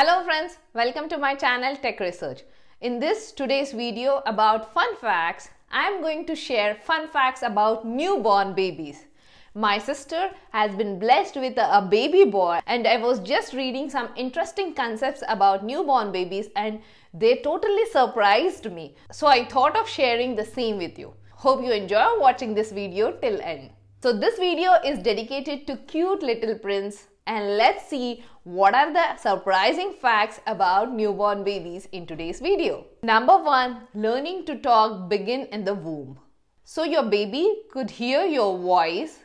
Hello friends, welcome to my channel Tech Research. In this today's video about fun facts, I am going to share fun facts about newborn babies. My sister has been blessed with a baby boy and I was just reading some interesting concepts about newborn babies and they totally surprised me. So I thought of sharing the same with you. Hope you enjoy watching this video till end. So this video is dedicated to cute little prince and let's see what are the surprising facts about newborn babies in today's video. Number 1. Learning to talk begin in the womb. So your baby could hear your voice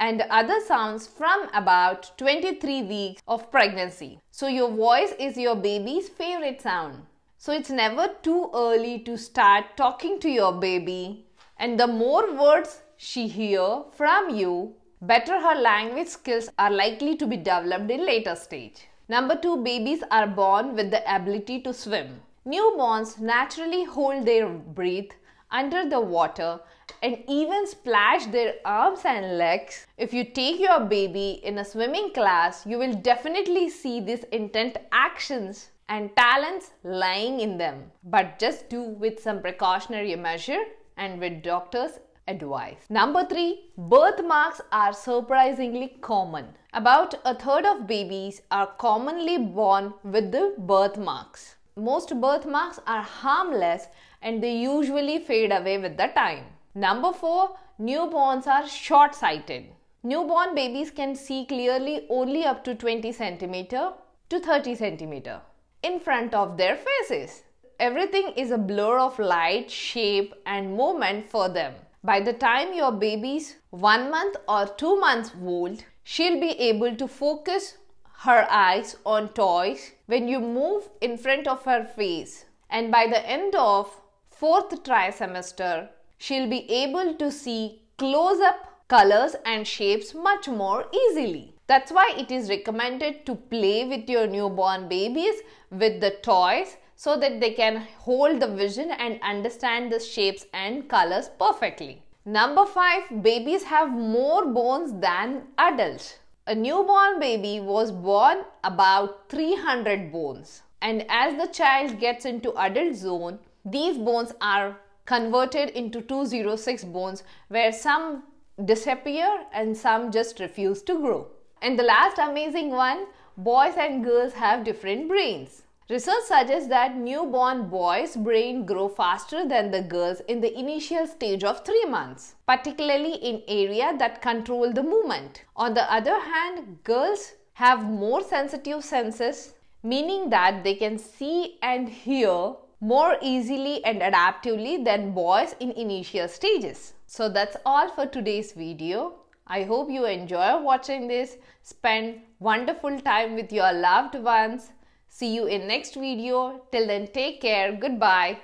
and other sounds from about 23 weeks of pregnancy. So your voice is your baby's favorite sound. So it's never too early to start talking to your baby and the more words she hear from you, Better her language skills are likely to be developed in later stage. Number 2 babies are born with the ability to swim. Newborns naturally hold their breath under the water and even splash their arms and legs. If you take your baby in a swimming class, you will definitely see these intent actions and talents lying in them. But just do with some precautionary measure and with doctors' advice. Number three, birthmarks are surprisingly common. About a third of babies are commonly born with the birthmarks. Most birthmarks are harmless and they usually fade away with the time. Number four, newborns are short sighted. Newborn babies can see clearly only up to 20 centimeter to 30 centimeter in front of their faces. Everything is a blur of light, shape, and movement for them. By the time your baby's one month or two months old, she'll be able to focus her eyes on toys when you move in front of her face. And by the end of fourth trimester, she'll be able to see close up colors and shapes much more easily. That's why it is recommended to play with your newborn babies with the toys so that they can hold the vision and understand the shapes and colors perfectly. Number 5. Babies have more bones than adults. A newborn baby was born about 300 bones. And as the child gets into adult zone, these bones are converted into 206 bones where some disappear and some just refuse to grow. And the last amazing one, boys and girls have different brains. Research suggests that newborn boys' brain grow faster than the girls in the initial stage of 3 months, particularly in area that control the movement. On the other hand, girls have more sensitive senses, meaning that they can see and hear more easily and adaptively than boys in initial stages. So that's all for today's video. I hope you enjoy watching this. Spend wonderful time with your loved ones. See you in next video. Till then, take care. Goodbye.